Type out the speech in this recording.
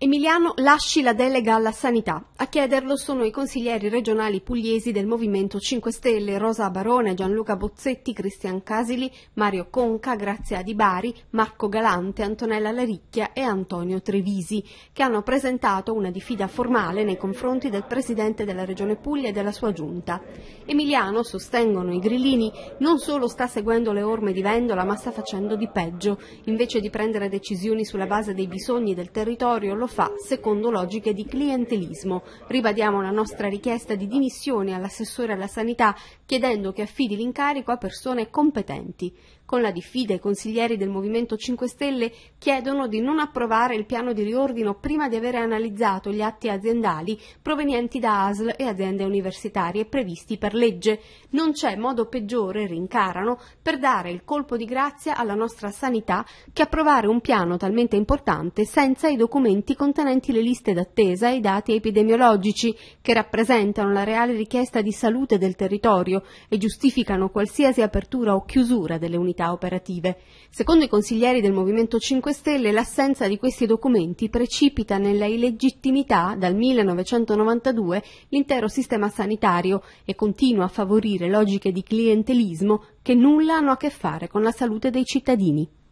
Emiliano lasci la delega alla sanità. A chiederlo sono i consiglieri regionali pugliesi del Movimento 5 Stelle, Rosa Barone, Gianluca Bozzetti, Cristian Casili, Mario Conca, Grazia Di Bari, Marco Galante, Antonella Laricchia e Antonio Trevisi, che hanno presentato una diffida formale nei confronti del Presidente della Regione Puglia e della sua giunta. Emiliano, sostengono i grillini, non solo sta seguendo le orme di Vendola, ma sta facendo di peggio. Invece di prendere decisioni sulla base dei bisogni del territorio, lo fa secondo logiche di clientelismo. Ribadiamo la nostra richiesta di dimissione all'assessore alla sanità chiedendo che affidi l'incarico a persone competenti. Con la diffida i consiglieri del Movimento 5 Stelle chiedono di non approvare il piano di riordino prima di aver analizzato gli atti aziendali provenienti da ASL e aziende universitarie previsti per legge. Non c'è modo peggiore, rincarano, per dare il colpo di grazia alla nostra sanità che approvare un piano talmente importante senza i documenti contenenti le liste d'attesa e i dati epidemiologici, che rappresentano la reale richiesta di salute del territorio e giustificano qualsiasi apertura o chiusura delle unità operative. Secondo i consiglieri del Movimento 5 Stelle, l'assenza di questi documenti precipita nella illegittimità dal 1992 l'intero sistema sanitario e continua a favorire logiche di clientelismo che nulla hanno a che fare con la salute dei cittadini.